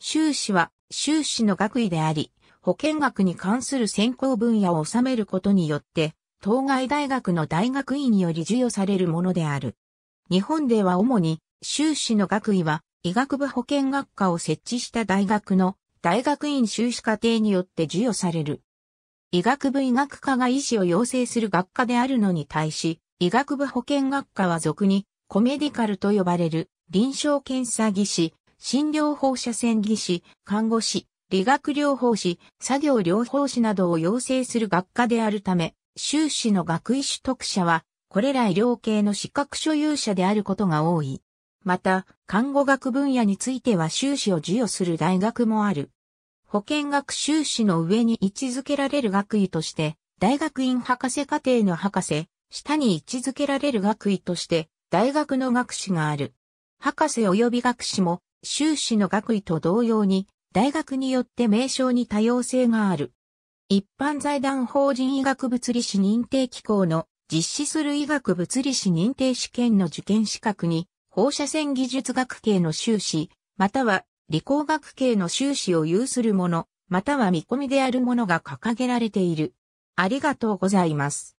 修士は修士の学位であり、保健学に関する専攻分野を収めることによって、当該大学の大学院により授与されるものである。日本では主に修士の学位は医学部保健学科を設置した大学の大学院修士課程によって授与される。医学部医学科が医師を養成する学科であるのに対し、医学部保健学科は俗にコメディカルと呼ばれる臨床検査技師、診療放射線技師、看護師、理学療法士、作業療法士などを養成する学科であるため、修士の学位取得者は、これら医療系の資格所有者であることが多い。また、看護学分野については修士を授与する大学もある。保健学修士の上に位置づけられる学位として、大学院博士課程の博士、下に位置づけられる学位として、大学の学士がある。博士及び学士も、修士の学位と同様に、大学によって名称に多様性がある。一般財団法人医学物理士認定機構の実施する医学物理士認定試験の受験資格に、放射線技術学系の修士、または理工学系の修士を有する者、または見込みである者が掲げられている。ありがとうございます。